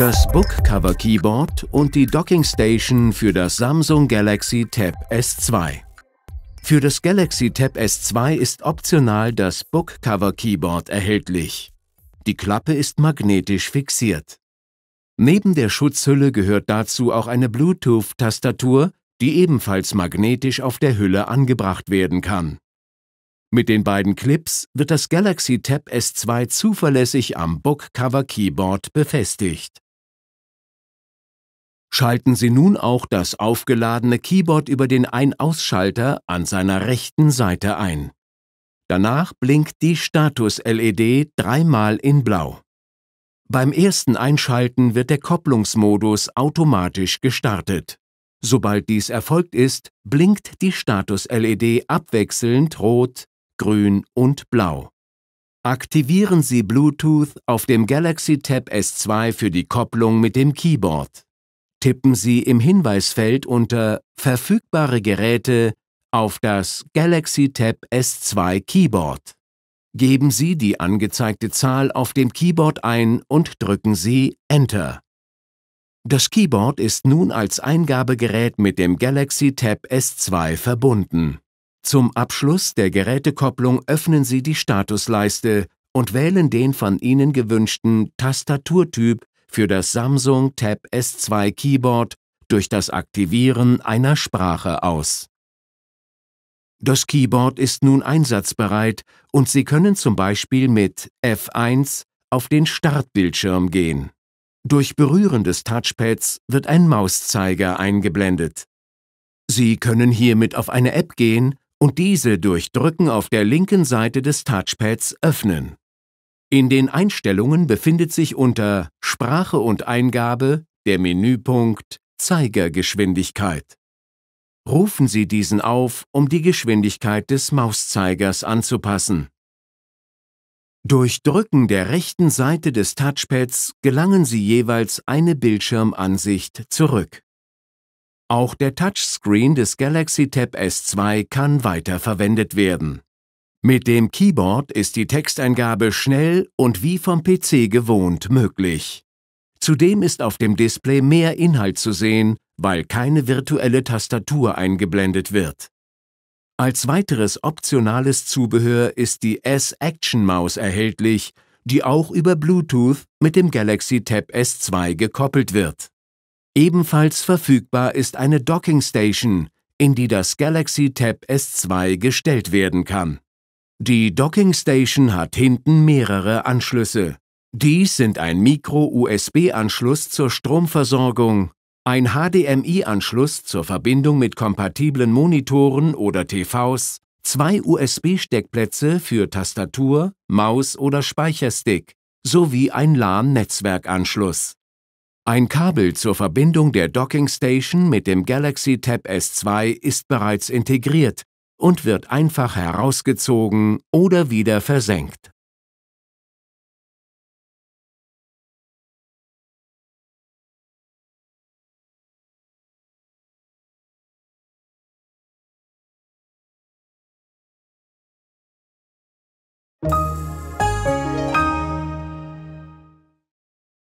das Bookcover Keyboard und die Docking Station für das Samsung Galaxy Tab S2. Für das Galaxy Tab S2 ist optional das Bookcover Keyboard erhältlich. Die Klappe ist magnetisch fixiert. Neben der Schutzhülle gehört dazu auch eine Bluetooth-Tastatur, die ebenfalls magnetisch auf der Hülle angebracht werden kann. Mit den beiden Clips wird das Galaxy Tab S2 zuverlässig am Bookcover Keyboard befestigt. Schalten Sie nun auch das aufgeladene Keyboard über den Ein-Ausschalter an seiner rechten Seite ein. Danach blinkt die Status-LED dreimal in Blau. Beim ersten Einschalten wird der Kopplungsmodus automatisch gestartet. Sobald dies erfolgt ist, blinkt die Status-LED abwechselnd rot, grün und blau. Aktivieren Sie Bluetooth auf dem Galaxy Tab S2 für die Kopplung mit dem Keyboard tippen Sie im Hinweisfeld unter Verfügbare Geräte auf das Galaxy Tab S2 Keyboard. Geben Sie die angezeigte Zahl auf dem Keyboard ein und drücken Sie Enter. Das Keyboard ist nun als Eingabegerät mit dem Galaxy Tab S2 verbunden. Zum Abschluss der Gerätekopplung öffnen Sie die Statusleiste und wählen den von Ihnen gewünschten Tastaturtyp für das Samsung Tab S2 Keyboard durch das Aktivieren einer Sprache aus. Das Keyboard ist nun einsatzbereit und Sie können zum Beispiel mit F1 auf den Startbildschirm gehen. Durch Berühren des Touchpads wird ein Mauszeiger eingeblendet. Sie können hiermit auf eine App gehen und diese durch Drücken auf der linken Seite des Touchpads öffnen. In den Einstellungen befindet sich unter Sprache und Eingabe der Menüpunkt Zeigergeschwindigkeit. Rufen Sie diesen auf, um die Geschwindigkeit des Mauszeigers anzupassen. Durch Drücken der rechten Seite des Touchpads gelangen Sie jeweils eine Bildschirmansicht zurück. Auch der Touchscreen des Galaxy Tab S2 kann weiterverwendet werden. Mit dem Keyboard ist die Texteingabe schnell und wie vom PC gewohnt möglich. Zudem ist auf dem Display mehr Inhalt zu sehen, weil keine virtuelle Tastatur eingeblendet wird. Als weiteres optionales Zubehör ist die S-Action-Maus erhältlich, die auch über Bluetooth mit dem Galaxy Tab S2 gekoppelt wird. Ebenfalls verfügbar ist eine Docking Station, in die das Galaxy Tab S2 gestellt werden kann. Die Docking Station hat hinten mehrere Anschlüsse. Dies sind ein Micro-USB-Anschluss zur Stromversorgung, ein HDMI-Anschluss zur Verbindung mit kompatiblen Monitoren oder TVs, zwei USB-Steckplätze für Tastatur, Maus oder Speicherstick sowie ein LAN-Netzwerkanschluss. Ein Kabel zur Verbindung der Docking Station mit dem Galaxy Tab S2 ist bereits integriert und wird einfach herausgezogen oder wieder versenkt. you